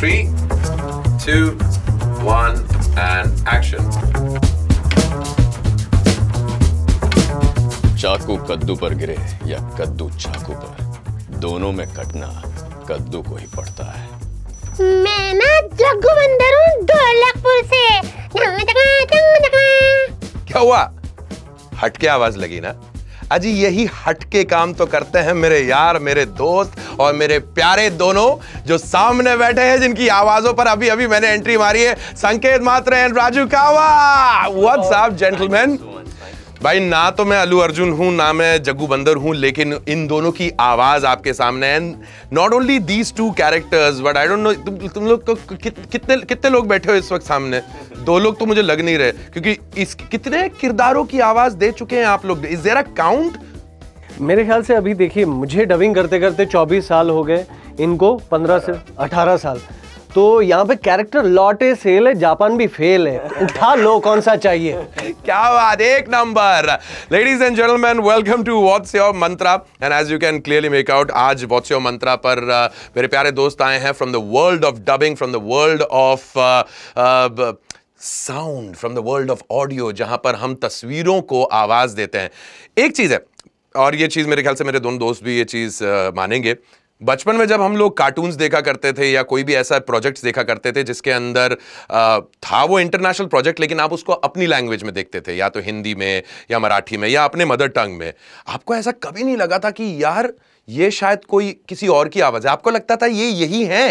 Three, two, one, and action. चाकू कद्दू पर गिरे या कद्दू चाकू पर दोनों में कटना कद्दू को ही पड़ता है मैं ना जग्गू बंदर हूँ ढोलकपुर से क्या हुआ हटके आवाज लगी ना अजी यही हटके काम तो करते हैं मेरे यार मेरे दोस्त और मेरे प्यारे दोनों जो सामने बैठे हैं जिनकी आवाजों पर अभी अभी मैंने एंट्री मारी है संकेत मात्र एंड राजू कावा व्हाट्सअप जेंटलमैन भाई ना तो मैं अलू अर्जुन हूँ ना मैं जग्गू बंदर हूँ लेकिन इन दोनों की आवाज़ आपके सामने है not only these two characters but I don't know तुम तुम लोग को तो कितने कितने लोग बैठे हो इस वक्त सामने दो लोग तो मुझे लग नहीं रहे क्योंकि इस कितने किरदारों की आवाज़ दे चुके हैं आप लोग इज देर अ काउंट मेरे ख्याल से अभी देखिए मुझे डबिंग करते करते 24 साल हो गए इनको 15 से 18 साल तो यहाँ पे कैरेक्टर लॉटे सेल है जापान भी फेल है उठा लो कौन सा चाहिए क्या बात एक number ladies and gentleman welcome to what's your Mantra and as you can clearly make out आज व्हाट्स योर मंत्रा पर uh, मेरे प्यारे दोस्त आए हैं from the world of dubbing from the world of sound from the world of audio जहां पर हम तस्वीरों को आवाज देते हैं एक चीज है और ये चीज़ मेरे ख्याल से मेरे दोनों दोस्त भी ये चीज़ uh, मानेंगे बचपन में जब हम लोग कार्टून्स देखा करते थे या कोई भी ऐसा प्रोजेक्ट्स देखा करते थे जिसके अंदर आ, था वो इंटरनेशनल प्रोजेक्ट लेकिन आप उसको अपनी लैंग्वेज में देखते थे या तो हिंदी में या मराठी में या अपने मदर टंग में आपको ऐसा कभी नहीं लगा था कि यार ये शायद कोई किसी और की आवाज़ है आपको लगता था ये यही हैं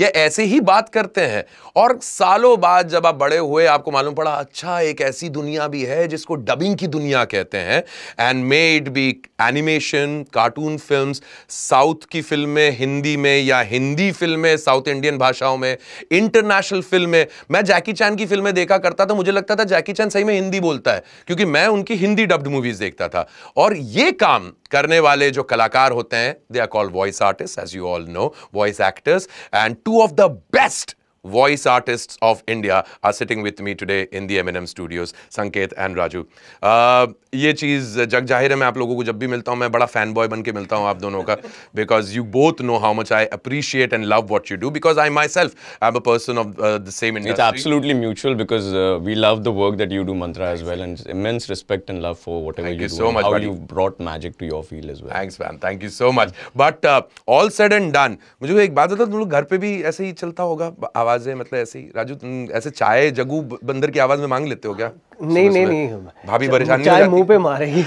ये ऐसे ही बात करते हैं और सालों बाद जब आप बड़े हुए आपको मालूम पड़ा अच्छा एक ऐसी दुनिया भी है जिसको डबिंग की दुनिया कहते हैं and maybe animation cartoon films south की फिल्में हिंदी में या हिंदी फिल्में साउथ इंडियन भाषाओं में इंटरनेशनल फिल्में मैं जैकी चैन की फिल्में देखा करता था मुझे लगता था जैकी चैन सही में हिंदी बोलता है क्योंकि मैं उनकी हिंदी डब्ड मूवीज़ देखता था और ये काम करने वाले जो कलाकार होते हैं they are called voice artists, as you all know, voice actors. And two of the best voice artists of India are sitting with me today in the m studios, Sanket and Raju. This is the thing that I meet you all, I am a fanboy banke milta aap ka, because you both know how much I appreciate and love what you do because I myself am a person of uh, the same industry. It's absolutely mutual because uh, we love the work that you do, Mantra, as well and immense respect and love for whatever you, you do how you brought magic to your field as well. Thanks, man. Thank you so much. But uh, all said and done, I think that you have to go home आवाज़ें मतलब ऐसी राजू ऐसे चाय जगू बंदर की आवाज़ में मांग लेते हो क्या नहीं नहीं नहीं भाभी परेशान चाय मुंह पे मारेगी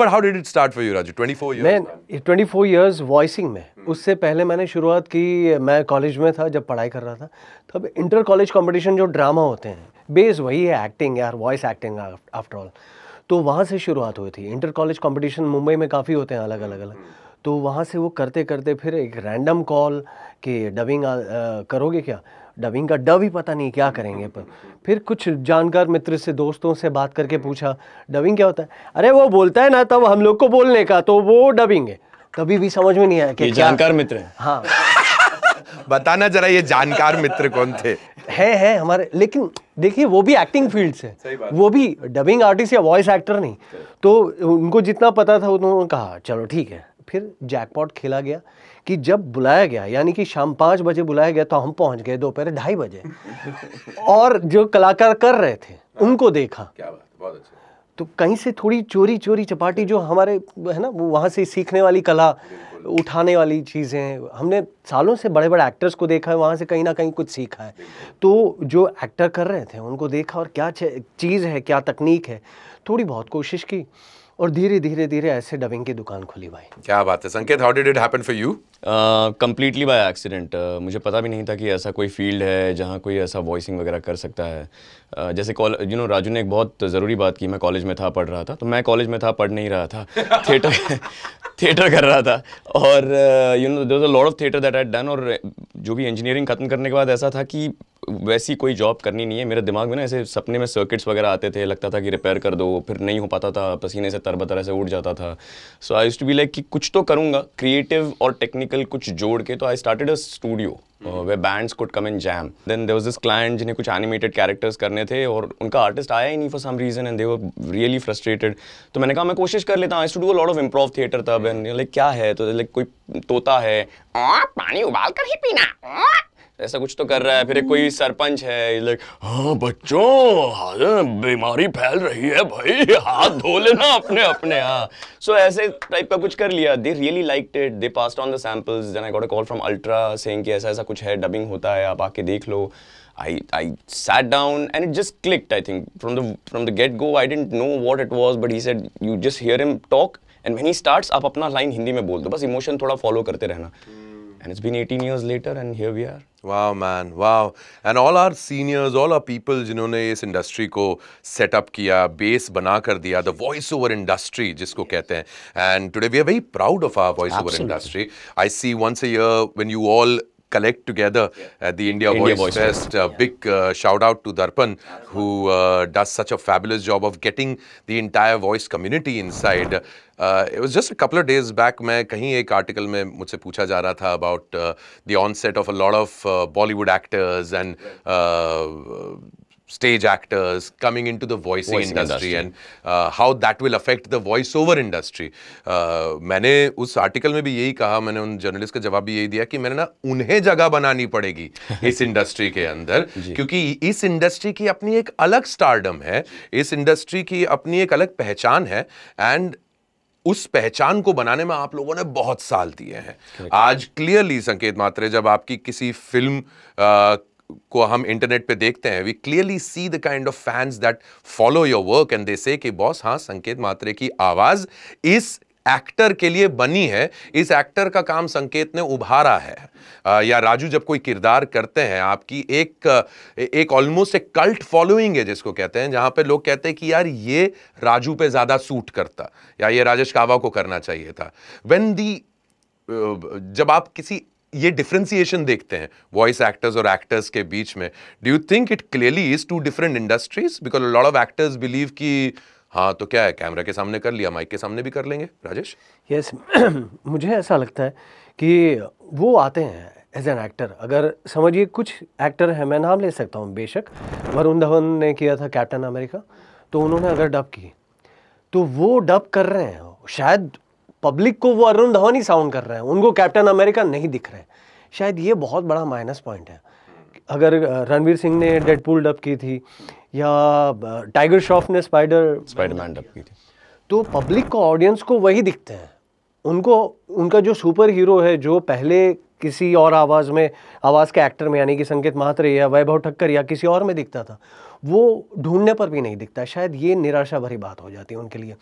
but how did it start for you Raju 24 years मैं 24 इयर्स वॉइसिंग में उससे पहले मैंने शुरुआत की मैं कॉलेज में था जब पढ़ाई कर रहा था तब इंटर कॉलेज कंपटीशन जो ड्रामा होते हैं बेस वही है एक्टिंग यार वॉइस एक्टिंग आफ्टर ऑल तो वहाँ से शुरुआत हुई थी इंटर कॉलेज कंपटीशन मुंबई में काफ़ी होते हैं अलग अलग अलग तो वहाँ से वो करते करते फिर एक रैंडम कॉल कि डबिंग आ, करोगे क्या डबिंग का डब ही पता नहीं क्या करेंगे पर फिर कुछ जानकार मित्र से दोस्तों से बात करके पूछा डबिंग क्या होता है अरे वो बोलता है ना तब हम लोग को बोलने का तो वो डबिंग है कभी भी समझ में नहीं आया कि जानकार मित्र है हाँ बताना जरा ये जानकार मित्र कौन थे है है हमारे लेकिन देखिए वो भी एक्टिंग फील्ड से वो भी डबिंग आर्टिस्ट या वॉइस एक्टर नहीं तो उनको जितना पता था उन्होंने कहा चलो ठीक है फिर जैकपॉट खेला गया कि जब बुलाया गया यानी कि शाम पाँच बजे बुलाया गया तो हम पहुंच गए दोपहर ढाई बजे और जो कलाकार कर रहे थे हाँ। उनको देखा क्या बात बहुत अच्छा तो कहीं से थोड़ी चोरी चोरी चपाटी जो हमारे है ना वो वहाँ से सीखने वाली कला उठाने वाली चीज़ें हमने सालों से बड़े बड़े एक्टर्स को देखा है वहाँ से कहीं ना कहीं कुछ सीखा है तो जो एक्टर कर रहे थे उनको देखा और क्या चीज़ है क्या तकनीक है थोड़ी बहुत कोशिश की और धीरे धीरे धीरे ऐसे डबिंग की दुकान खुली भाई क्या बात है Sanket how did it happen for you completely by accident मुझे पता भी नहीं था कि ऐसा कोई फील्ड है जहाँ कोई ऐसा वॉइसिंग वगैरह कर सकता है uh, जैसे यू नो राजू ने एक बहुत ज़रूरी बात की मैं कॉलेज में था पढ़ रहा था तो मैं कॉलेज में था पढ़ नहीं रहा था थिएटर थिएटर कर रहा था और you know there lord of theatre that at done और जो भी इंजीनियरिंग ख़त्म करने के बाद ऐसा था कि वैसी कोई जॉब करनी नहीं है मेरे दिमाग में ना ऐसे सपने में सर्किट्स वगैरह आते थे लगता था कि रिपेयर कर दो फिर नहीं हो पाता था पसीने से तरबतर ऐसे उठ जाता था so I used to be like कि कुछ तो करूँगा क्रिएटिव और टेक्निक टेक्निकल कुछ जोड़ के तो I started a studio where bands could come in jam then there was this client जिन्हें कुछ एनिमेटेड कैरेक्टर्स करने थे और उनका आर्टिस्ट आया ही नहीं for some reason and they were really frustrated तो मैंने कहा मैं कोशिश कर लेता हूँ I studio lot of improv theatre तब एंड लाइक क्या है तो लाइक कोई तोता है पानी उबाल कर ही पीना ऐसा कुछ तो कर रहा है फिर कोई hmm. सरपंच है लाइक हाँ बच्चों बीमारी फैल रही है भाई हाथ धो लेना अपने अपने हाँ सो so, ऐसे टाइप का कुछ कर लिया they really like it they pass on the samples then I got a call from Ultra saying कि ऐसा ऐसा कुछ है डबिंग होता है आप आके देख लो I I sat down and it just clicked I think from the from the get go I didn't know what it was but he said you just hear him talk and many start आप अपना line Hindi में बोल दो बस emotion थोड़ा follow करते रहना and it's been 18 years later and here we are wow man wow and all our seniors all our people jinhone is industry ko set up kiya base bana kar diya the voice over industry jisko kehte hain and today we are very proud of our voice over industry i see once a year when you all collect together yeah. at uh, the India, India Voice, Voice Fest. Uh, big uh, shout out to Darpan, who uh, does such a fabulous job of getting the entire voice community inside. Uh, it was just a couple of days back, I कहीं एक article में मुझसे पूछा जा about uh, the onset of a lot of Bollywood actors and stage actors coming into the voicing, voicing industry, industry, and uh, how that will affect the over industry. Uh, मैंने उस article में भी यही कहा मैंने उन journalist का जवाब भी यही दिया कि मैंने ना उन्हें जगह बनानी पड़ेगी इस इंडस्ट्री के अंदर क्योंकि इस इंडस्ट्री की अपनी एक अलग स्टारडम है इस इंडस्ट्री की अपनी एक अलग पहचान है एंड उस पहचान को बनाने में आप लोगों ने बहुत साल दिए हैं आज क्लियरली संकेत मात्रे जब आपकी किसी फिल्म आ, uh, को हम इंटरनेट पे देखते हैं we clearly see the kind of fans that follow your work and they say कि बॉस हाँ संकेत मात्रे की आवाज़ इस एक्टर के लिए बनी है इस एक्टर का काम संकेत ने उभारा है आ, या राजू जब कोई किरदार करते हैं आपकी एक एक ऑलमोस्ट एक कल्ट फॉलोइंग है जिसको कहते हैं जहां पे लोग कहते हैं कि यार ये राजू पे ज़्यादा सूट करता या ये राजेश कावा को करना चाहिए था वेन दी जब आप किसी ये डिफ्रेंसिएशन देखते हैं वॉइस एक्टर्स और एक्टर्स के बीच में do you think it clearly is two different industries because lot of actors believe कि हाँ तो क्या है कैमरा के सामने कर लिया माइक के सामने भी कर लेंगे राजेश यस yes, मुझे ऐसा लगता है कि वो आते हैं एज एन एक्टर अगर समझिए कुछ एक्टर हैं मैं नाम ले सकता हूँ बेशक वरुण धवन ने किया था कैप्टन अमेरिका तो उन्होंने अगर डब की तो वो डब कर रहे हैं शायद पब्लिक को वो अरुण धवन ही साउंड कर रहे हैं उनको कैप्टन अमेरिका नहीं दिख रहे शायद ये बहुत बड़ा माइनस पॉइंट है अगर रणवीर सिंह ने डेडपुल डब की थी या टाइगर श्रॉफ ने स्पाइडर स्पाइडरमैन डब की थी तो पब्लिक को ऑडियंस को वही दिखते हैं उनको उनका जो सुपर हीरो है जो पहले किसी और आवाज़ में आवाज़ के एक्टर में यानी कि संकेत महात्रे या वैभव ठक्कर या किसी और में दिखता था वो ढूंढने पर भी नहीं दिखता शायद ये निराशा भरी बात हो जाती है उनके लिए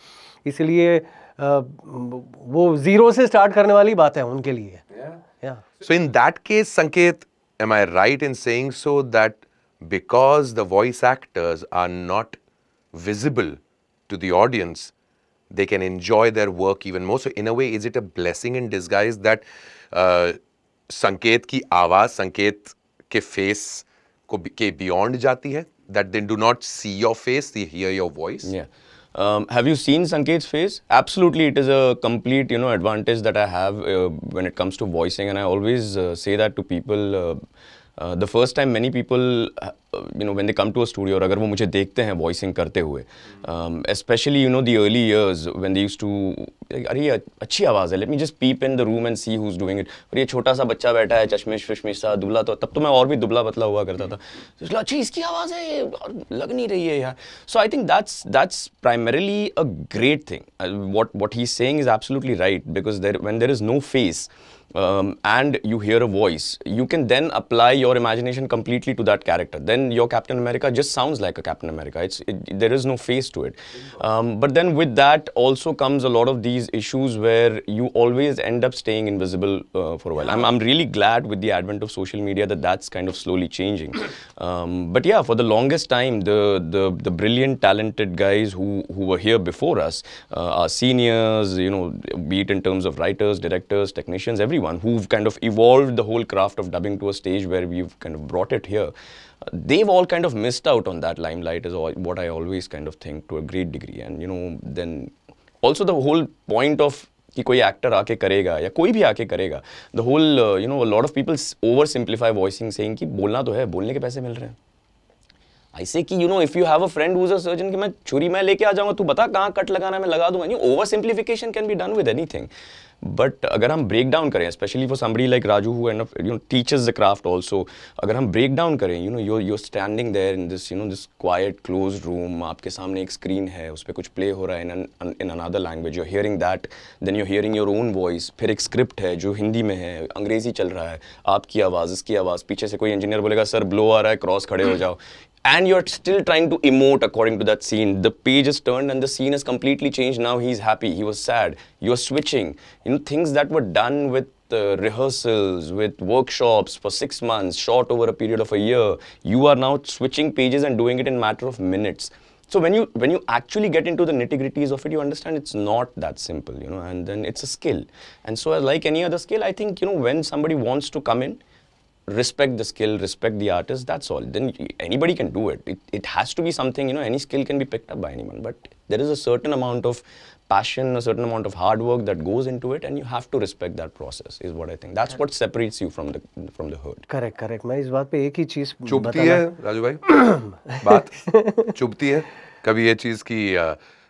इसलिए वो जीरो से स्टार्ट करने वाली बात है उनके लिए so in that case Sanket am I right in saying so that because the voice actors are not visible to the audience they can enjoy their work even more so in a way is it a blessing in disguise that Sanket की आवाज संकेत के face को के beyond जाती है that they do not see your face they hear your voice Um, have you seen Sanket's face? Absolutely, it is a complete you know advantage that I have uh, when it comes to voicing, and I always uh, say that to people. Uh, the first time many people you know when they come to a studio और अगर वो मुझे देखते हैं voicing करते हुए especially you know the early years when they used to अरे ये अच्छी आवाज़ है let me just peep in the room and see who is doing it और ये छोटा सा बच्चा बैठा है चश्मेश वश्मेश सा दुबला तो तब तो मैं और भी दुबला पतला हुआ करता था तो अच्छा इसकी आवाज़ है और लग नहीं रही है यार so I think that's that's primarily a great thing what what he सेंग is absolutely right because there when there is no face um, and you hear a voice, you can then apply your imagination completely to that character. Then your Captain America just sounds like a Captain America. It's it, there is no face to it. Um, but then with that also comes a lot of these issues where you always end up staying invisible uh, for a while. I'm I'm really glad with the advent of social media that that's kind of slowly changing. Um, but yeah, for the longest time, the the the brilliant, talented guys who who were here before us, uh, our seniors, you know, be it in terms of writers, directors, technicians, everyone everyone who've kind of evolved the whole craft of dubbing to a stage where we've kind of brought it here, they've all kind of missed out on that limelight is all, what I always kind of think to a great degree. And you know, then also the whole point of कि कोई actor आके करेगा या कोई भी आके करेगा the whole you know lot of peoples oversimplify voicing saying कि बोलना तो है बोलने के पैसे मिल रहे हैं ऐसे कि you know if you have a friend who's a surgeon कि मैं छुरी मैं लेके आ जाऊंगा तू बता कहाँ कट लगाना है मैं लगा दूंगा you oversimplification can be done with anything but अगर हम ब्रेक डाउन करें especially for somebody like Raju who and you know teaches the craft also अगर हम ब्रेक डाउन करें you know your your standing there in this you know this quite close room आपके सामने एक screen है उस पर कुछ प्ले हो रहा है in in another language you're hearing that then you're hearing your own voice फिर एक स्क्रिप्ट है जो हिंदी में है अंग्रेजी चल रहा है आपकी आवाज़ इसकी आवाज़ पीछे से कोई इंजीनियर बोलेगा सर ब्लो आ रहा है क्रॉस खड़े हो जाओ and you're still trying to emote according to that scene. The page is turned and the scene has completely changed. Now he's happy, he was sad. You're switching. You know, things that were done with uh, rehearsals, with workshops for six months, short over a period of a year, you are now switching pages and doing it in matter of minutes. So when you when you actually get into the nitty gritties of it, you understand it's not that simple, you know. And then it's a skill. And so, like any other skill, I think you know when somebody wants to come in, respect the skill, respect the artist, that's all. Then anybody can do it. it. It has to be something, you know, any skill can be picked up by anyone. But there is a certain amount of passion, a certain amount of hard work that goes into it and you have to respect that process is what I think. That's what separates you from the from the herd. Correct, correct. मैं इस बात पे एक ही चीज चुभती है राजू भाई बात चुभती है कभी ये चीज की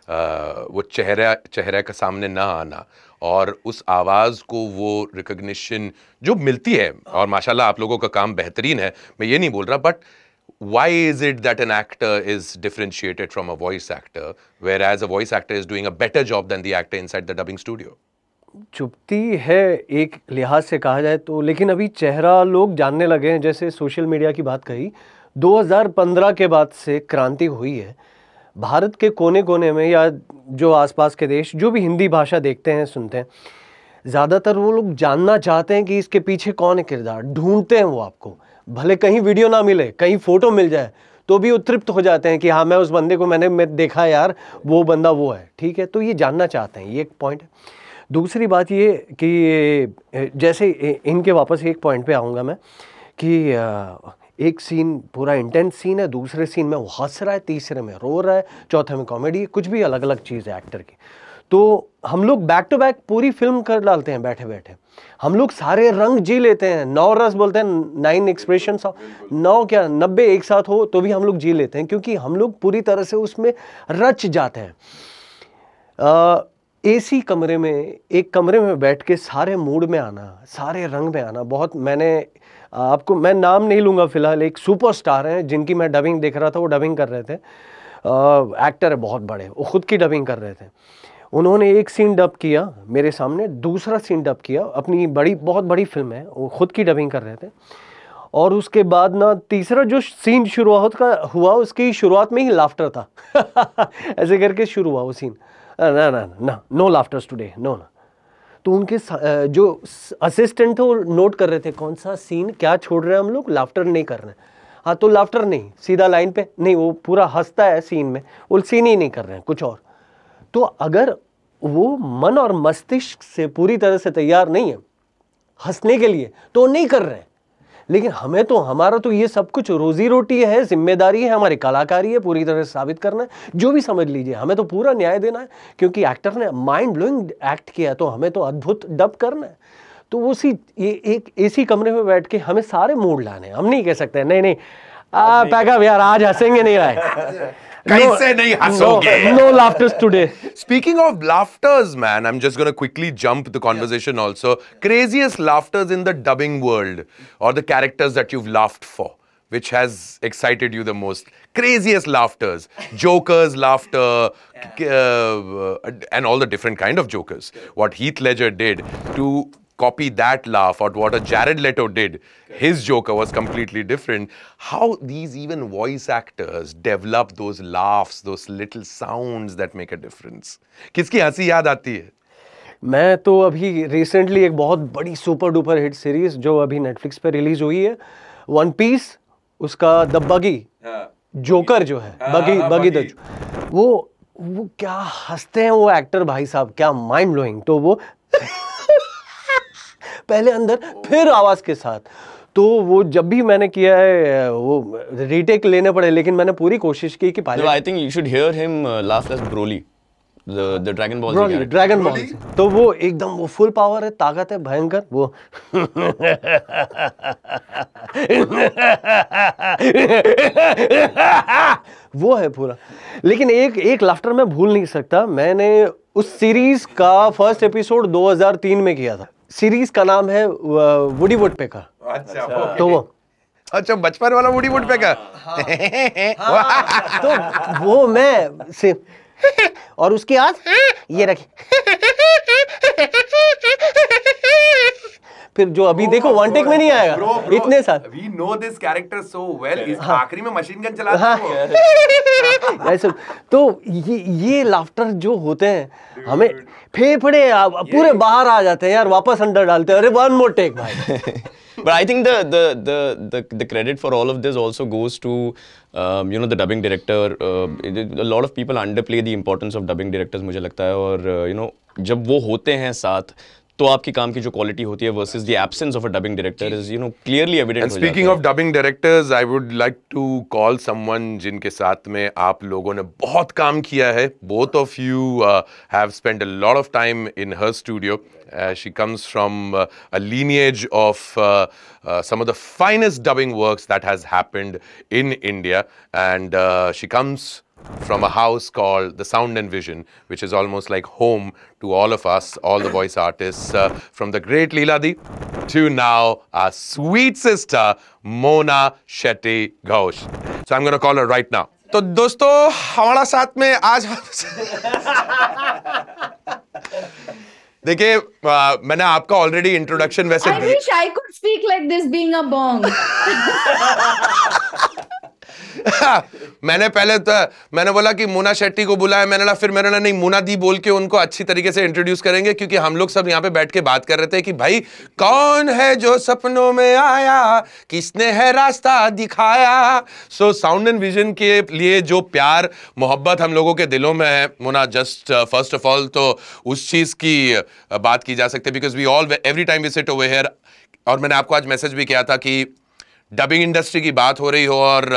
वो चेहरा चेहरे का सामने ना आना और उस आवाज़ को वो रिकग्निशन जो मिलती है और माशाल्लाह आप लोगों का काम बेहतरीन है मैं ये नहीं बोल रहा but why is it that an actor is differentiated from a voice actor whereas a voice actor is doing a better job than the actor inside the dubbing studio चुपती है एक लिहाज से कहा जाए तो लेकिन अभी चेहरा लोग जानने लगे हैं जैसे सोशल मीडिया की बात कही 2015 के बाद से क्रांति हुई है भारत के कोने कोने में या जो आसपास के देश जो भी हिंदी भाषा देखते हैं सुनते हैं ज़्यादातर वो लोग जानना चाहते हैं कि इसके पीछे कौन है किरदार ढूंढते हैं वो आपको भले कहीं वीडियो ना मिले कहीं फ़ोटो मिल जाए तो भी वो तृप्त हो जाते हैं कि हाँ मैं उस बंदे को मैंने मैं देखा यार वो बंदा वो है ठीक है तो ये जानना चाहते हैं ये एक पॉइंट है दूसरी बात ये कि जैसे इनके वापस एक पॉइंट पे आऊँगा मैं कि एक सीन पूरा इंटेंस सीन है दूसरे सीन में वो हंस रहा है तीसरे में रो रहा है चौथे में कॉमेडी कुछ भी अलग अलग चीज़ है एक्टर की तो हम लोग बैक टू बैक पूरी फिल्म कर डालते हैं बैठे बैठे हम लोग सारे रंग जी लेते हैं नौ रस बोलते हैं नाइन एक्सप्रेशन नौ क्या नब्बे एक साथ हो तो भी हम लोग जी लेते हैं क्योंकि हम लोग पूरी तरह से उसमें रच जाते हैं सी कमरे में एक कमरे में बैठ के सारे मूड में आना सारे रंग में आना बहुत मैंने आपको मैं नाम नहीं लूँगा फिलहाल एक सुपरस्टार हैं जिनकी मैं डबिंग देख रहा था वो डबिंग कर रहे थे आ, एक्टर है बहुत बड़े वो ख़ुद की डबिंग कर रहे थे उन्होंने एक सीन डब किया मेरे सामने दूसरा सीन डब किया अपनी बड़ी बहुत बड़ी फिल्म है वो ख़ुद की डबिंग कर रहे थे और उसके बाद ना तीसरा जो सीन शुरुआत का हुआ उसकी शुरुआत में ही लाफ्टर था ऐसे करके शुरू हुआ वो सीन ना ना ना नो लाफ्टर्स टुडे नो ना तो उनके जो असिस्टेंट थे वो नोट कर रहे थे कौन सा सीन क्या छोड़ रहे हैं हम लोग लाफ्टर नहीं रहे हैं हाँ तो लाफ्टर नहीं सीधा लाइन पे नहीं वो पूरा हंसता है सीन में वो सीन ही नहीं कर रहे हैं कुछ और तो अगर वो मन और मस्तिष्क से पूरी तरह से तैयार नहीं है हंसने के लिए तो वो नहीं कर रहे हैं लेकिन हमें तो हमारा तो ये सब कुछ रोजी रोटी है जिम्मेदारी है हमारी कलाकारी है पूरी तरह से साबित करना है जो भी समझ लीजिए हमें तो पूरा न्याय देना है क्योंकि एक्टर ने माइंड ब्लोइंग एक्ट किया तो हमें तो अद्भुत डब करना है तो उसी ये एक एसी कमरे में बैठ के हमें सारे मूड लाने हम नहीं कह सकते नहीं नहीं पैगा यार आज हंसेंगे नहीं आए no, no laughters today. Speaking of laughters, man, I'm just going to quickly jump the conversation also. Craziest laughters in the dubbing world or the characters that you've laughed for which has excited you the most? Craziest laughters, jokers, laughter, uh, and all the different kind of jokers. What Heath Ledger did to copy that laugh or what a Jared Leto did. His Joker was completely different. How these even voice actors develop those laughs, those little sounds that make a difference. Kiski हंसी yaad aati hai? मैं तो अभी recently एक बहुत बड़ी super duper hit series जो अभी Netflix पे रिलीज हुई है वन पीस उसका द बगी जोकर जो है बगी बगी द वो वो क्या हंसते हैं वो एक्टर भाई साहब क्या माइंड ब्लोइंग तो वो पहले अंदर फिर आवाज़ के साथ तो वो जब भी मैंने किया है वो रीटेक लेने पड़े लेकिन मैंने पूरी कोशिश की कि I think you should hear him last as Broly the Dragon Ball Dragon Ball तो वो एकदम वो फुल पावर है ताकत है भयंकर वो वो है पूरा लेकिन एक एक लाफ्टर मैं भूल नहीं सकता मैंने उस सीरीज का फर्स्ट एपिसोड 2003 में किया था सीरीज का नाम है वुडी वुड पे का अच्छा, अच्छा। तो वो अच्छा बचपन वाला वुडी वुड पे का हाँ, हाँ। हाँ। तो वो मैं से और उसके आज ये रखी फिर जो अभी देखो वन टेक में नहीं आएगा bro, bro, इतने साल we know this character so well इस आखिरी में मशीन गन चलाता है ऐसे तो ये ये लाफ्टर जो होते हैं हमें फेफड़े पूरे बाहर आ जाते हैं यार वापस अंडर डालते हैं अरे वन मोर टेक भाई But I think the the the the the credit for all of this also goes to um, you know the dubbing director. Uh, a lot of people underplay the importance of dubbing directors mujhe lagta hai aur uh, you know जब वो होते हैं साथ तो आपकी काम की जो क्वालिटी होती है versus absence of a dubbing director is you know clearly evident speaking of dubbing directors I would like to call someone जिनके साथ में आप लोगों ने बहुत काम किया है both of you have spend a lot of time in her studio she comes from a lineage of some of the finest dubbing works that has happened in India and she comes from a house called The Sound and Vision, which is almost like home to all of us, all the voice artists, uh, from the great Leeladi to now our sweet sister, Mona Shetty Ghosh. So I'm going to call her right now. So, दोस्तों हमारा साथ में आज देखिए मैंने आपका already introduction वैसे I wish I could speak like this being a bong. मैंने पहले तो मैंने बोला कि मोना शेट्टी को बुलाया मैंने ना फिर मैंने ना नहीं मोना दी बोल के उनको अच्छी तरीके से इंट्रोड्यूस करेंगे क्योंकि हम लोग सब यहाँ पे बैठ के बात कर रहे थे कि भाई कौन है जो सपनों में आया किसने है रास्ता दिखाया सो साउंड एंड विजन के लिए जो प्यार मोहब्बत हम लोगों के दिलों में है Mona just first of all तो उस चीज़ की uh, बात की जा सकती है because we all every time we sit over here और मैंने आपको आज मैसेज भी किया था कि डबिंग इंडस्ट्री की बात हो रही हो और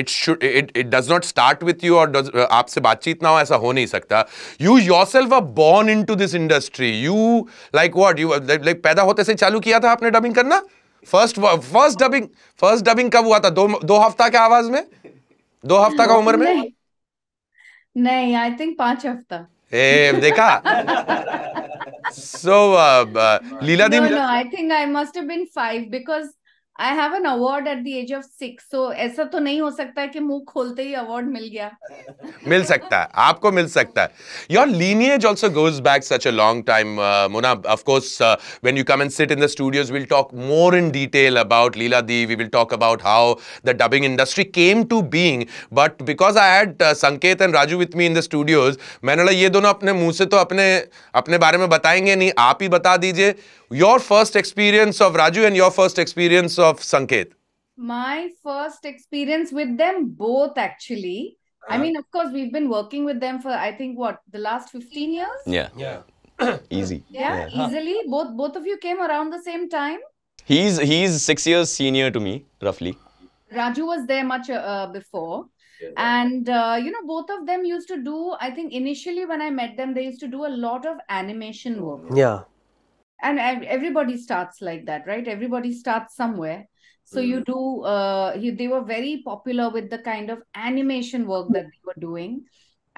it should it it does not start with you और uh, आपसे बातचीत ना हो ऐसा हो नहीं सकता you yourself a born into this industry you like what you like पैदा होते से चालू किया था आपने डबिंग करना first first dubbing first dubbing कब हुआ था दो दो हफ्ता के आवाज में दो हफ्ता का उम्र में नहीं आई थिंक पांच हफ्ता ए देखा so Leela di I think I must have been 5 because I have an award at the age of six so ऐसा तो नहीं हो सकता है कि मुंह खोलते ही अवार्ड मिल गया मिल सकता है आपको मिल सकता है your lineage also goes back such a long time Mona of course when you come and sit in the studios will talk more in detail about Leela di we will talk about how the dubbing industry came to being but because I had Sanket and Raju with me in the studios मैंने ये दोनों अपने मुंह से तो अपने अपने बारे में बताएंगे नहीं आप ही बता दीजिए your first experience of Raju and your first experience of Sanket? My first experience with them both, actually. Uh, I uh-huh. mean, of course, we've been working with them for I think what the last fifteen years. Yeah, yeah, easy. Yeah, yeah, easily. Both both of you came around the same time. He's he's six years senior to me, roughly. Raju was there much uh, uh before. And uh, you know, both of them used to do. I think initially when I met them, they used to do a lot of animation work. Yeah and, everybody starts like that right everybody starts somewhere so mm. you hmm. do uh you, they were very popular with the kind of animation work that they were doing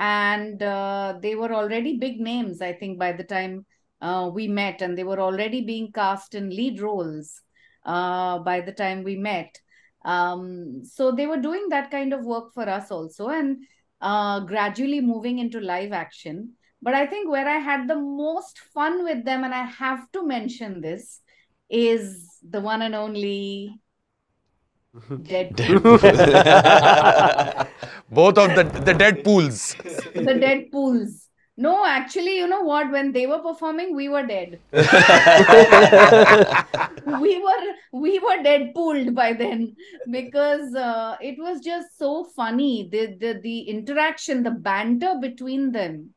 and uh, they were already big names i think by the time uh, we met and they were already being cast in lead roles uh, by the time we met um, so they were doing that kind of work for us also and uh, gradually moving into live action but I think where I had the most fun with them, and I have to mention this, is the one and only Deadpool. Deadpool. Both of the the Deadpools. The Deadpools. No, actually, you know what? When they were performing, we were dead. we were we were Deadpooled by then because uh, it was just so funny the the the interaction, the banter between them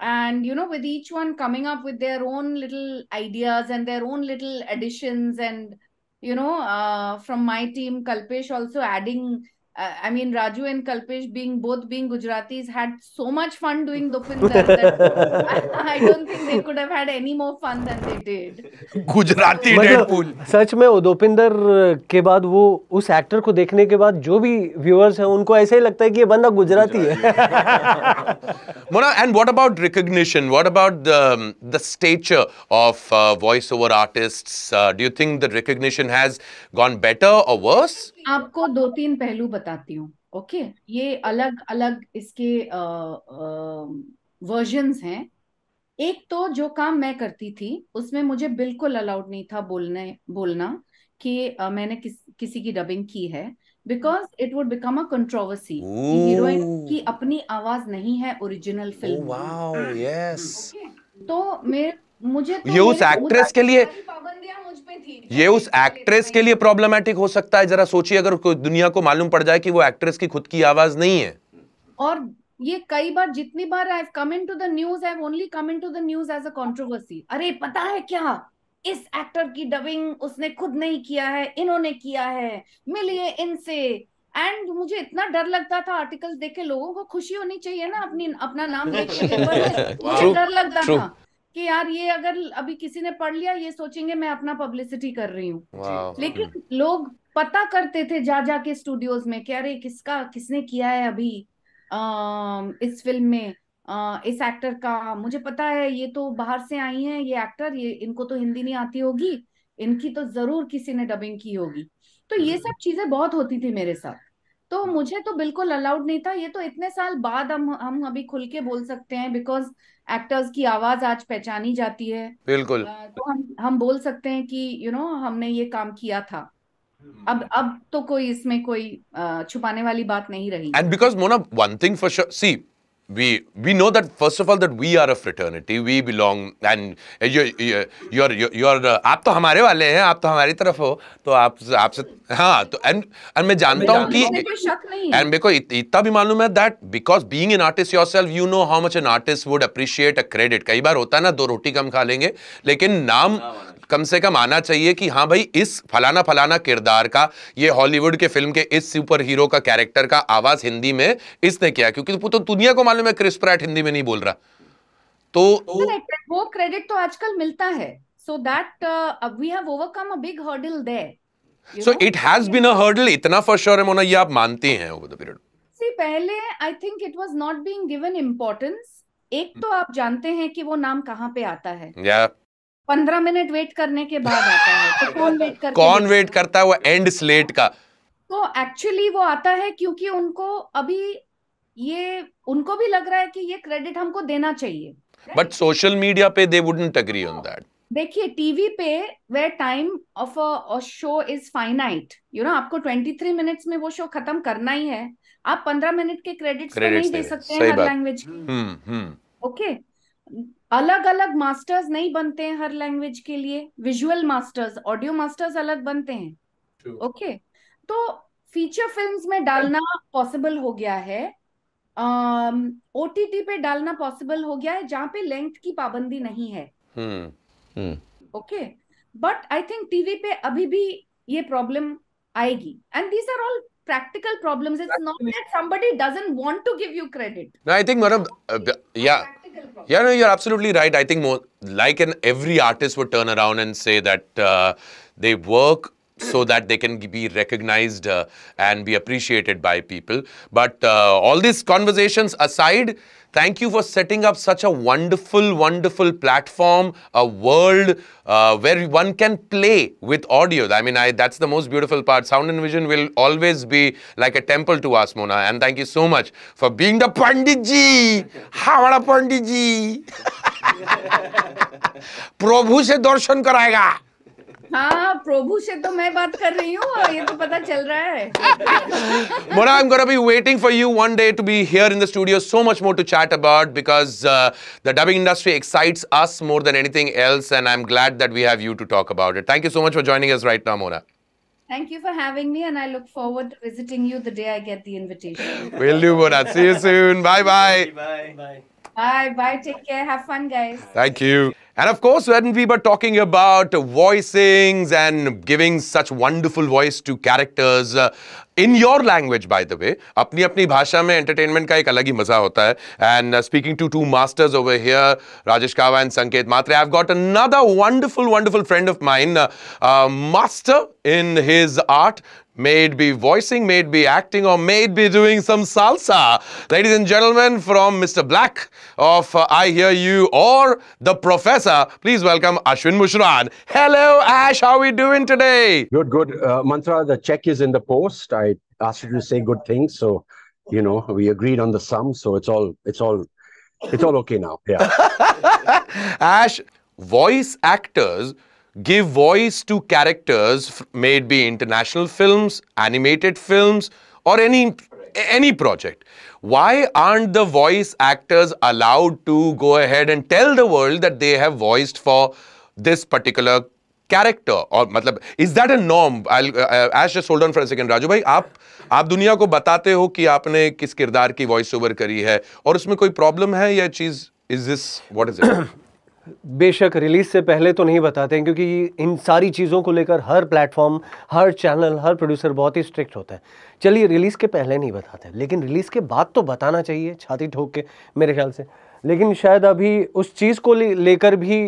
and you know with each one coming up with their own little ideas and their own little additions and you know uh, from my team kalpesh also adding uh, I mean, Raju and Kalpesh being both being Gujaratis had so much fun doing Dupin that, I, I don't think they could have had any more fun than they did. Gujarati Deadpool. सच में वो दोपिंदर के बाद वो उस actor को देखने के बाद जो भी व्यूअर्स हैं उनको ऐसे ही लगता है कि ये बंदा गुजराती है Mona and what about recognition what about the the stature of voice over artists do you think the recognition has gone better or worse आपको दो तीन पहलू बता बताती हूँ ओके हम्म। ये अलग अलग इसके वर्जन्स हैं एक तो जो काम मैं करती थी उसमें मुझे बिल्कुल अलाउड नहीं था बोलने बोलना कि आ, मैंने किस, किसी की डबिंग की है because it would become a controversy heroine की अपनी आवाज नहीं है ओरिजिनल फिल्म oh, wow, हाँ, yes. okay? तो मेरे मुझे तो ये उस एक्ट्रेस के लिए ये उस एक्ट्रेस के लिए प्रॉब्लमेटिक हो सकता है जरा सोचिए अगर दुनिया को मालूम पड़ जाए कि वो एक्ट्रेस की खुद की आवाज नहीं है और ये कई बार जितनी बार I come into the news I only come into the news as a controversy अरे पता है क्या इस एक्टर की डबिंग उसने खुद नहीं किया है इन्होंने किया है मिलिए इनसे एंड मुझे इतना डर लगता था आर्टिकल देख के लोगों को खुशी होनी चाहिए ना अपनी अपना नाम देख के मुझे डर लगता था कि यार ये अगर अभी किसी ने पढ़ लिया ये सोचेंगे मैं अपना पब्लिसिटी कर रही हूँ लेकिन हम्म। लोग पता करते थे जा जाके स्टूडियोज में कि अरे किसका किसने किया है अभी आ, इस फिल्म में आ, इस एक्टर का मुझे पता है ये तो बाहर से आई है ये एक्टर ये इनको तो हिंदी नहीं आती होगी इनकी तो जरूर किसी ने डबिंग की होगी तो ये हम्म। सब चीजें बहुत होती थी मेरे साथ तो हम्म। मुझे तो बिल्कुल अलाउड नहीं था ये तो इतने साल बाद हम हम अभी खुल के बोल सकते हैं बिकॉज एक्टर्स की आवाज आज पहचानी जाती है बिल्कुल तो हम हम बोल सकते हैं कि यू you नो know, हमने ये काम किया था अब हम्म। अब तो कोई इसमें कोई छुपाने वाली बात नहीं रही and because Mona one thing for sure we we know that first of all that we are a fraternity we belong and uh, you you you're you're uh, आप तो हमारे वाले हैं आप तो हमारी तरफ हो तो आप आपसे हाँ तो एंड एंड मैं जानता हूँ कि एंड मेरे को इतना भी मालूम है that because being an artist yourself you know how much an artist would appreciate a credit कई बार होता है ना दो रोटी कम खा लेंगे लेकिन नाम हाँ, कम से कम आना चाहिए कि हाँ भाई इस फलाना फलाना किरदार का ये हॉलीवुड के फिल्म के इस सुपर हीरो का कैरेक्टर का आवाज हिंदी में इसने किया क्योंकि तो दुनिया को मालूम है क्रिस प्रैट हिंदी में नहीं बोल रहा तो, वो क्रेडिट तो आजकल मिलता है so that we have overcome a big hurdle there so it has been a hurdle इतना फॉर श्योर है मोना ये आप मानती हैं ओवर द पीरियड सी पहले I think it was not being given importance एक तो आप जानते हैं कि वो नाम कहाँ पे आता है yeah. पंद्रह मिनट वेट करने के बाद आता है तो कौन वेट करता कौन वेट करता है वो एंड स्लेट का तो एक्चुअली वो आता है क्योंकि उनको अभी ये उनको भी लग रहा है कि ये क्रेडिट हमको देना चाहिए बट सोशल मीडिया पे they wouldn't agree on that देखिए टीवी पे the time of a show is finite you know आपको 23 मिनट्स में वो शो खत्म करना ही है आप 15 मिनट के क्रेडिट्स, तो नहीं दे सकते हैं हर लैंग्वेज की ओके अलग अलग मास्टर्स नहीं बनते हैं हर लैंग्वेज के लिए विजुअल मास्टर्स ऑडियो मास्टर्स अलग बनते हैं ओके okay? तो फीचर फिल्म्स में डालना पॉसिबल हो गया है ओ टी टी पे डालना पॉसिबल हो गया है जहां पे लेंथ की पाबंदी नहीं है okay but I think TV पे अभी भी ये प्रॉब्लम आएगी and these are all practical problems it's not that somebody doesn't want to give you credit I think madam या Yeah, no, you're absolutely right. I think more like an every artist would turn around and say that uh, they work so that they can be recognized uh, and be appreciated by people. But uh, all these conversations aside, Thank you for setting up such a wonderful, wonderful platform, a world uh, where one can play with audio. I mean, I, that's the most beautiful part. Sound and vision will always be like a temple to us, Mona. And thank you so much for being the Panditji. Hawara Panditji. Prabhu se darshan karayega. हाँ प्रभु से तो मैं बात कर रही हूँ ये तो पता चल रहा है But I'm gonna be waiting for you one day to be here in the studio. So much more to chat about because uh, the dubbing industry excites us more than anything else, and I'm glad that we have you to talk about it. Thank you so much for joining us right now, Mona. Thank you for having me, and I look forward to visiting you the day I get the invitation. we Will do, Mona. See you soon. Bye bye. Bye. Bye. Take care. Have fun, guys. Thank you. And of course, when we were talking about voicings and giving such wonderful voice to characters uh, in your language, by the way, apni apni bhasha mein entertainment ka ek alag hi maza hota hai. And uh, speaking to two masters over here, Rajesh Kawa and Sanket Matre, I've got another wonderful, wonderful friend of mine, uh, uh master in his art, may it be voicing, may it be acting, or may it be doing some salsa. Ladies and gentlemen, from Mr. Black of uh, I Hear You or The Professor, please welcome Ashwin Mushran. Hello, Ash, how are we doing today? Good, good. Uh, Mantra, the check is in the post. I asked you to say good things, so, you know, we agreed on the sum, so it's all, it's all, it's all okay now. Yeah. Ash, voice actors give voice to characters, may it be international films, animated films, or any any project. Why aren't the voice actors allowed to go ahead and tell the world that they have voiced for this particular character और मतलब is that a norm ash just hold on for second Raju भाई आप आप दुनिया को बताते हो कि आपने किस किरदार की वॉइस ओवर करी है और उसमें कोई प्रॉब्लम है या चीज is this what is it बेशक रिलीज़ से पहले तो नहीं बताते हैं क्योंकि इन सारी चीज़ों को लेकर हर प्लेटफॉर्म हर चैनल हर प्रोड्यूसर बहुत ही स्ट्रिक्ट होता है चलिए रिलीज़ के पहले नहीं बताते लेकिन रिलीज़ के बाद तो बताना चाहिए छाती ठोक के मेरे ख्याल से लेकिन शायद अभी उस चीज़ को लेकर भी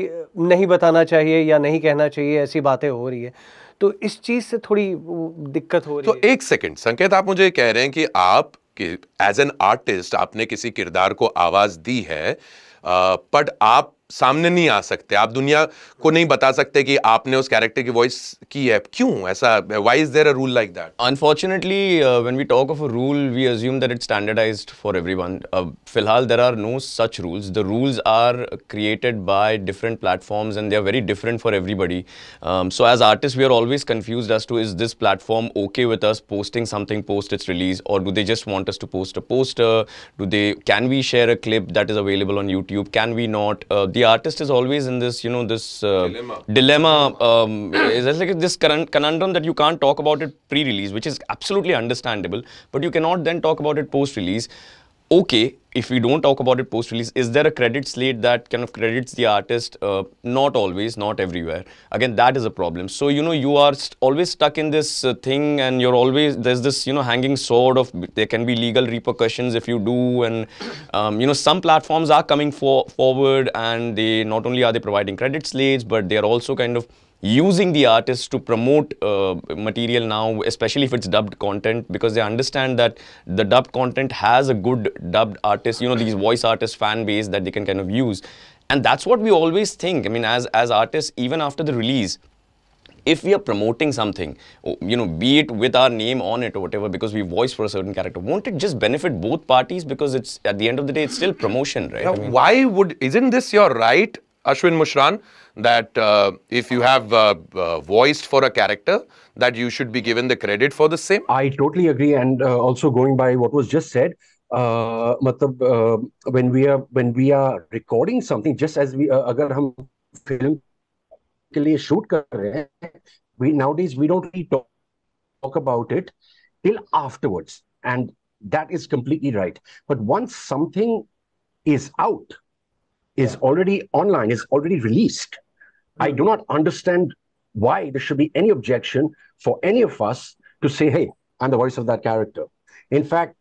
नहीं बताना चाहिए या नहीं कहना चाहिए ऐसी बातें हो रही है तो इस चीज़ से थोड़ी दिक्कत हो रही तो है तो एक सेकेंड संकेत आप मुझे कह रहे हैं कि आप एज एन आर्टिस्ट आपने किसी किरदार को आवाज़ दी है बट आप सामने नहीं आ सकते आप दुनिया को नहीं बता सकते कि आपने उस कैरेक्टर की वॉइस की है क्यों ऐसा why is there a rule like that unfortunately when we talk of a rule we assume that it's standardise for every one फिलहाल there are no such rules the rules are created by different platforms and they are very different for everybody so as artist we are always confuse as to is this platform okay with us posting something post its release और do they just want us to post a post do they can we share a clip that is available on YouTube can we not the artist is always in this, you know, this uh, dilemma, dilemma um, is like this conundrum that you can't talk about it pre-release, which is absolutely understandable, but you cannot then talk about it post-release okay if we don't talk about it post release is there a credit slate that kind of credits the artist uh, not always not everywhere again that is a problem so you know you are st always stuck in this uh, thing and you're always there's this you know hanging sword of there can be legal repercussions if you do and um, you know some platforms are coming for forward and they not only are they providing credit slates but they are also kind of using the artists to promote uh, material now, especially if it's dubbed content, because they understand that the dubbed content has a good dubbed artist, you know, these voice artist fan base that they can kind of use. And that's what we always think. I mean, as, as artists, even after the release, if we are promoting something, you know, be it with our name on it or whatever, because we voice for a certain character, won't it just benefit both parties? Because it's at the end of the day, it's still promotion, right? Now, I mean, why would isn't this your right, Ashwin Mushran? that uh, if you have uh, uh, voiced for a character, that you should be given the credit for the same. I totally agree, and uh, also going by what was just said, uh, matlab, uh, when we are when we are recording something, just as we agar hum film के लिए shoot कर रहे we nowadays we don't really talk, talk about it till afterwards, and that is completely right. But once something is out, is already online, is already released. I do not understand why there should be any objection for any of us to say, hey, I'm the voice of that character. In fact,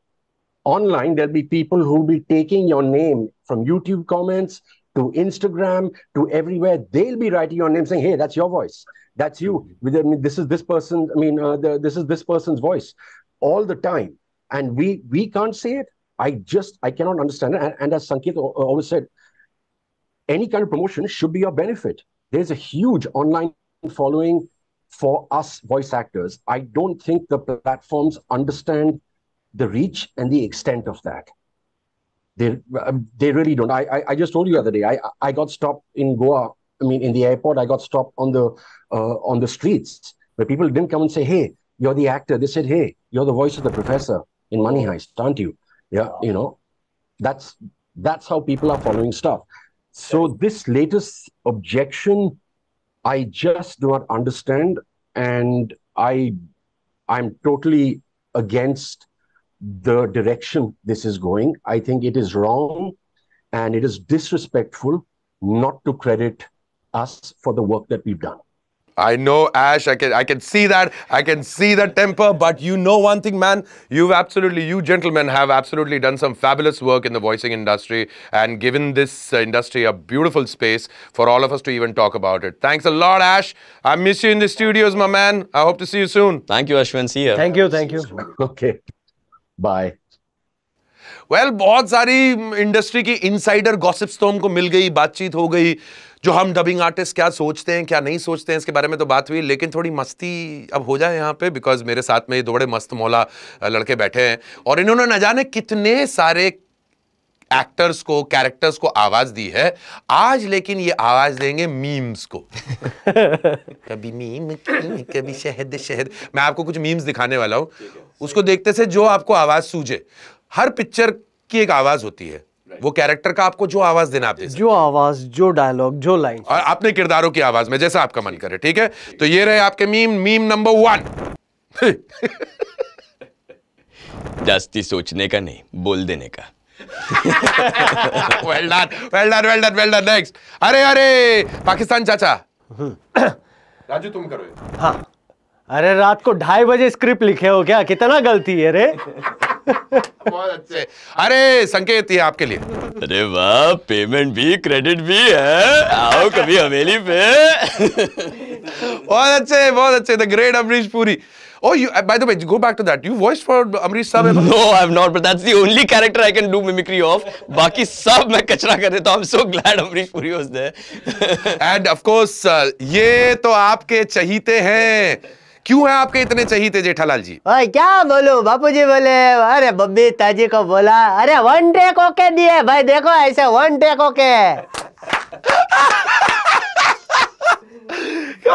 online, there'll be people who'll be taking your name from YouTube comments to Instagram to everywhere. They'll be writing your name saying, hey, that's your voice. That's you. Mm-hmm. I mean, this is this person. I mean, uh, the, this is this person's voice all the time. And we, we can't say it. I just, I cannot understand it. And, and as Sanket always said, any kind of promotion should be your benefit there's a huge online following for us voice actors. I don't think the platforms understand the reach and the extent of that. They, um, they really don't. I, I, I just told you the other day, I, I got stopped in Goa. I mean, in the airport, I got stopped on the uh, on the streets where people didn't come and say, "Hey, you're the actor." They said, "Hey, you're the voice of the professor in Money Heist, aren't you?" Yeah, you know, that's that's how people are following stuff. So this latest objection, I just do not understand, and I, I'm totally against the direction this is going. I think it is wrong, and it is disrespectful not to credit us for the work that we've done. I know, Ash. I can I can see that. I can see that temper. But you know one thing, man. You've absolutely, you gentlemen, have absolutely done some fabulous work in the voicing industry and given this uh, industry a beautiful space for all of us to even talk about it. Thanks a lot, Ash. I miss you in the studios, my man. I hope to see you soon. Thank you, Ashwin. See you. Thank you. Thank you. okay. Bye. Well well, बहुत सारी industry mm, की insider gossips तो हमको मिल गई बातचीत हो गई जो हम डबिंग आर्टिस्ट क्या सोचते हैं क्या नहीं सोचते हैं इसके बारे में तो बात हुई लेकिन थोड़ी मस्ती अब हो जाए यहाँ पे बिकॉज मेरे साथ में ये दो बड़े मस्त मौला लड़के बैठे हैं और इन्होंने न जाने कितने सारे एक्टर्स को कैरेक्टर्स को आवाज दी है आज लेकिन ये आवाज देंगे मीम्स को कभी मीम कभी शहद शहद मैं आपको कुछ मीम्स दिखाने वाला हूँ उसको देखते से जो आपको आवाज सूझे हर पिक्चर की एक आवाज होती है वो कैरेक्टर का आपको जो आवाज देना आप दे जो आवाज जो डायलॉग जो लाइन और अपने किरदारों की आवाज में जैसा आपका मन करे ठीक है तो ये रहे आपके मीम मीम नंबर वन जास्ती सोचने का नहीं बोल देने का well done well done well done well done next अरे अरे पाकिस्तान चाचा हम्म। राजू तुम करो हाँ अरे रात को ढाई बजे स्क्रिप्ट लिखे हो क्या कितना गलती है रे बहुत अच्छे अरे संकेत ये आपके लिए अरे वाह पेमेंट भी क्रेडिट भी है आओ कभी हवेली पे बहुत अच्छे बहुत अच्छे the great Amrish Puri Oh, you, by the way, go back to that. You voiced for Amrish Sab. No, I have not, but that's the only character I can do mimicry of. Baki Sab, main kachra kar देता हूँ. I'm so glad Amrish Puri was there. And of course, uh, ये तो आपके चहीते hain. क्यों है आपके इतने चहीते जेठालाल जी ओए क्या बोलो बापू जी बोले अरे बब्बी ताजी को बोला अरे वन टेक ओके दिए भाई देखो ऐसे one take okay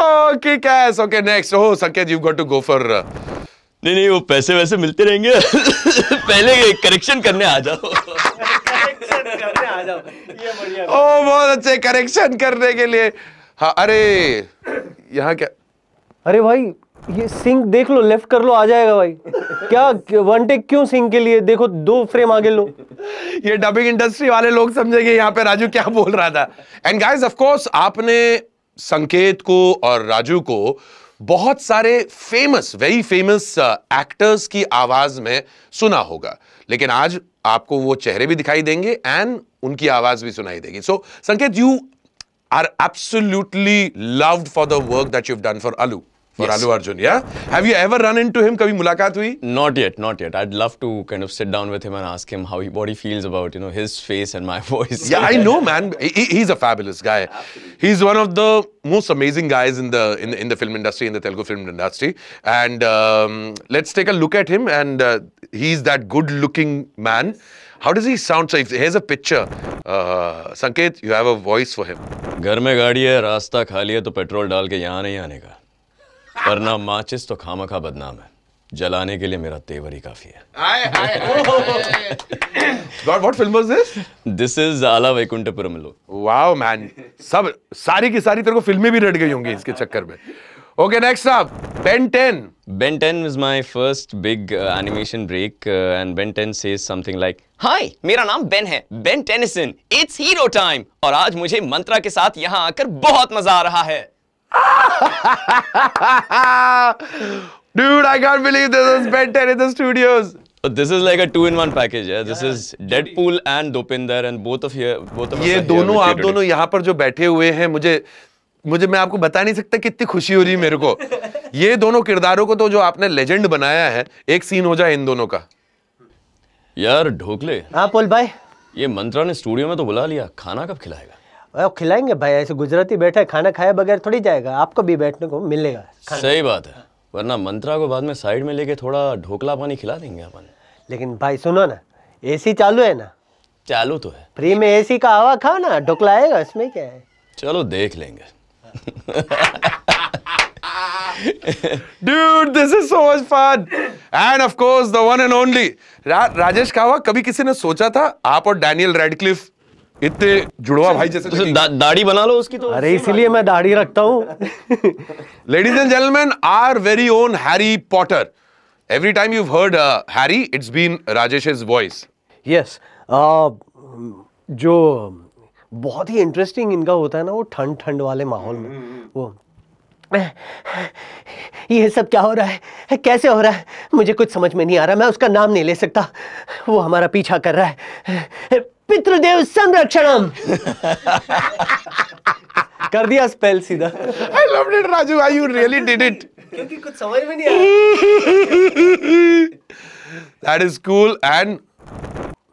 okay case okay next हो सके you got to go for नहीं नहीं वो पैसे वैसे मिलते रहेंगे पहले करेक्शन करने आ जाओ ओ बहुत अच्छे करेक्शन करने के लिए हाँ अरे यहाँ क्या अरे भाई ये सिंक देख लो लेफ्ट कर लो आ जाएगा भाई क्या वन टेक क्यों सिंक के लिए देखो दो फ्रेम आगे लो ये डबिंग इंडस्ट्री वाले लोग समझेंगे यहाँ पे राजू क्या बोल रहा था एंड गाइस ऑफ कोर्स आपने संकेत को और राजू को बहुत सारे फेमस वेरी फेमस एक्टर्स की आवाज में सुना होगा लेकिन आज आपको वो चेहरे भी दिखाई देंगे एंड उनकी आवाज भी सुनाई देगी so so, Sanket you are absolutely loved for the work that you done for Allu for yes. Alu Arjun, yeah? Have you ever run into him? Kabhi mulakat hui? Not yet, not yet. I'd love to kind of sit down with him and ask him how he, what he feels about, you know, his face and my voice. Yeah, I know, man. He, he's a fabulous guy. Absolutely. He's one of the most amazing guys in the in, in the film industry, in the Telugu film industry. And um, let's take a look at him. And uh, he's that good-looking man. How does he sound? So if, here's a picture. Uh, Sanket, you have a voice for him. घर में गाड़ी है रास्ता खाली है तो petrol डाल यहाँ नहीं आने का वरना माचिस तो खामा खा बदनाम है जलाने के लिए मेरा तेवर ही काफी है God what film was this this is Ala Vaikunthapurramuloo wow man सब सारी की सारी तेरे को फिल्में भी रट गई होंगी इसके चक्कर में Okay, next up, Ben 10. Ben 10 was my first big uh, animation break, uh, and Ben 10 says something like, "Hi, मेरा नाम Ben है, Ben Tennyson. It's hero time. और आज मुझे मंत्रा के साथ यहाँ आकर बहुत मजा आ रहा है." Dude, I can't believe this is Ben 10 in the studios. This is like a two-in-one package. Yeah? This is Deadpool and Dopinder, and both of here, both of us. ये दोनों आप दोनों यहाँ पर जो बैठे हुए हैं मुझे मुझे मैं आपको बता नहीं सकता कितनी खुशी हो रही मेरे को ये दोनों किरदारों को तो जो आपने लेजेंड बनाया है एक सीन हो जाए इन दोनों का यार ढोकले हाँ पोल भाई ये मंत्रा ने स्टूडियो में तो बुला लिया खाना कब खिलाएगा अब खिलाएंगे भाई ऐसे गुजराती बैठे खाना खाए बगैर थोड़ी जाएगा आपको भी बैठने को मिलेगा सही बात है वरना मंत्रा को बाद में साइड में लेके थोड़ा ढोकला पानी खिला देंगे अपन लेकिन भाई सुनो ना एसी चालू है ना चालू तो है फ्री में एसी का हवा खाओ ना ढोकला आएगा इसमें क्या है चलो देख लेंगे Dude, this is so much fun. And of course, the one and only. Ra Rajesh Kawa, कभी किसी ने सोचा था आप और डैनियल रेडक्लिफ इतने जुड़वा अच्छा, भाई जैसे तो दा, दाढ़ी बना लो उसकी तो अरे इसीलिए मैं दाढ़ी रखता हूं ladies and gentleman our very own Harry Potter every time you heard Harry it's been Rajesh voice yes जो बहुत ही इंटरेस्टिंग इनका होता है ना वो ठंड ठंड वाले माहौल में वो ये सब क्या हो रहा है कैसे हो रहा है मुझे कुछ समझ में नहीं आ रहा मैं उसका नाम नहीं ले सकता वो हमारा पीछा कर रहा है पितृदेव संरक्षण कर दिया स्पेल सीधा I love it Raju I you really did it क्योंकि कुछ समझ में नहीं आया that is cool and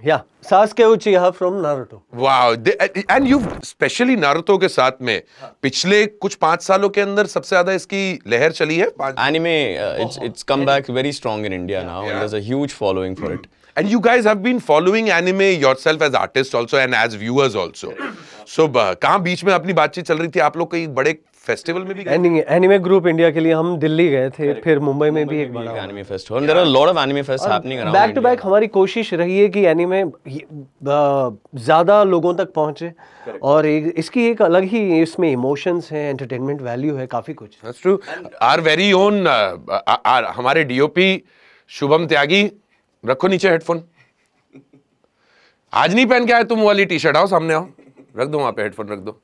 yeah Sasuke Uchiha from Naruto wow and you specially Naruto के साथ में पिछले कुछ पांच सालों के अंदर सबसे ज्यादा इसकी लहर चली है anime it's it's come back very strong in India now and there is a huge following for it And you guys have been following anime yourself as artists also and as viewers also. So कहाँ बीच में अपनी बातचीत चल रही थी आप लोग कहीं बड़े फेस्टिवल में anime एनिमे ग्रुप इंडिया के लिए हम दिल्ली गए थे फिर मुंबई में भी एक बड़ा anime fest there are lot of anime fest happening around back to back hamari koshish rahi hai ki anime ज़्यादा लोगों तक पहुंचे और एक, इसकी एक अलग ही इसमें इमोशंस हैं एंटरटेनमेंट वैल्यू है काफ़ी कुछ ट्रू आर वेरी ओन हमारे डीओपी शुभम त्यागी रखो नीचे हेडफोन आज नहीं पहन के आए तुम वाली टी शर्ट आओ सामने आओ रख दो वहां पे हेडफोन रख दो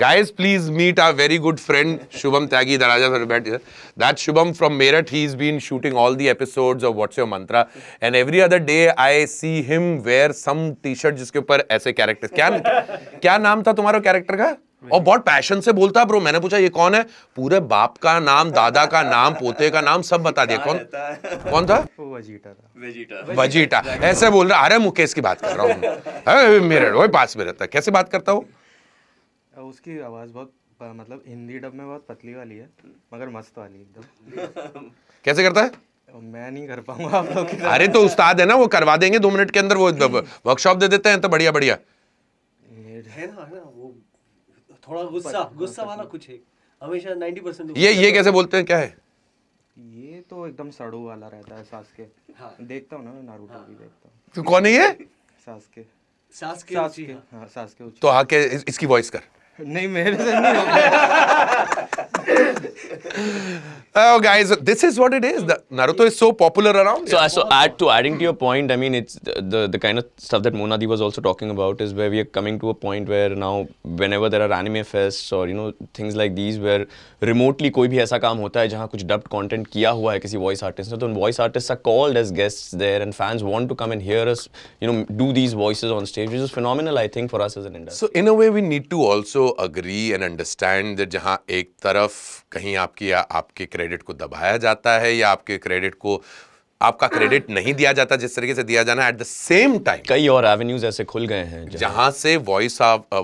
guys please meet a very good friend Shubham Tyagi दराजा सर बैठ that Shubham from Meerut he is been shooting all the episodes of what's your Mantra and every other day I see him wear some T shirt जिसके ऊपर ऐसे character क्या क्या नाम था तुम्हारा कैरेक्टर का और बहुत पैशन से बोलता है ब्रो मैंने पूछा ये कौन है पूरे बाप का नाम दादा का नाम पोते का नाम सब बता दिया कौन कौन था वजीटा ऐसे बोल रहा अरे मुकेश की बात कर रहा हूँ मेरे वही पास में रहता है कैसे बात करता हूँ उसकी आवाज़ बहुत मतलब हिंदी डब में बहुत पतली वाली है मगर मस्त वाली एकदम कैसे करता है मैं नहीं कर पाऊंगा आप लोग अरे तो उस्ताद है ना वो करवा देंगे दो मिनट के अंदर वो वर्कशॉप दे देते हैं तो बढ़िया बढ़िया थोड़ा गुस्सा गुस्सा वाला कुछ है हमेशा 90 परसेंट ये ये कैसे बोलते हैं क्या है ये तो एकदम सड़ू वाला रहता है सास हाँ। देखता हूँ ना मैं नारुतो हाँ। भी देखता हूँ तो कौन है ये के सास के हाँ, हाँ के तो आके इसकी वॉइस कर नहीं मेरे से नहीं oh guys this is what it is the, naruto is so popular around so yeah. so add to adding to your point i mean it's the the the kind of stuff that Mona Di was also talking about is where we are coming to a point where now whenever there are anime fests or you know things like these where remotely koi bhi aisa kaam hota hai jahan kuch dubbed content kiya hua hai kisi voice artist ne to voice artists are called as guests there and fans want to come and hear us you know do these voices on stage which is phenomenal i think for us as an industry so in a way we need to also also agree and understand that जहाँ एक तरफ कहीं आपकी या आपके credit को दबाया जाता है या आपके क्रेडिट को आपका क्रेडिट हाँ। नहीं दिया जाता जिस तरीके से दिया जाना एट द सेम टाइम कई और एवेन्यूज ऐसे खुल गए हैं जहां से वॉइस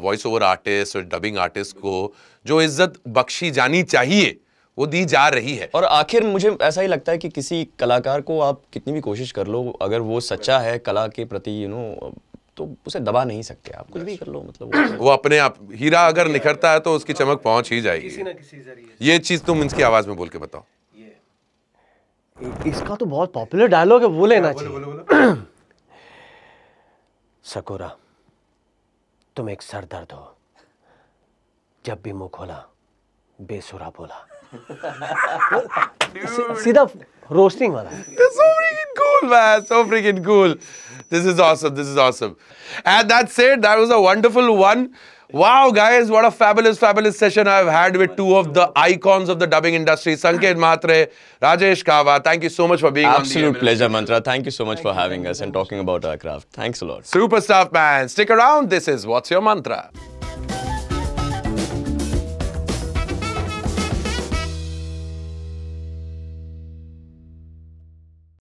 वॉइस ओवर आर्टिस्ट और डबिंग आर्टिस्ट को जो इज्जत बख्शी जानी चाहिए वो दी जा रही है और आखिर मुझे ऐसा ही लगता है कि किसी कलाकार को आप कितनी भी कोशिश कर लो अगर वो सच्चा है कला के प्रति यू नो तो उसे दबा नहीं सकते आप कुछ भी कर लो मतलब वो वो अपने आप हीरा अगर निखरता है तो उसकी चमक पहुंच ही जाएगी किसी ना किसी जरिए ये चीज़ तुम इनकी आवाज़ में बोल के बताओ इसका तो बहुत पॉपुलर डायलॉग है वो लेना चाहिए सकोरा तुम एक सर दर्द हो जब भी मुंह खोला बेसुरा बोला सीधा रोस्टिंग वाला so freaking cool so freaking cool cool This is awesome. This is awesome. And that's it. That was a wonderful one. Wow, guys, what a fabulous, fabulous session I've had with two of the icons of the dubbing industry, Sanket Matre, Rajesh Kawa. Thank you so much for being Absolute on Absolute pleasure, Mantra. Thank you so much Thank for having us and talking about our craft. Thanks a lot. Super stuff, man. Stick around. This is What's Your Mantra.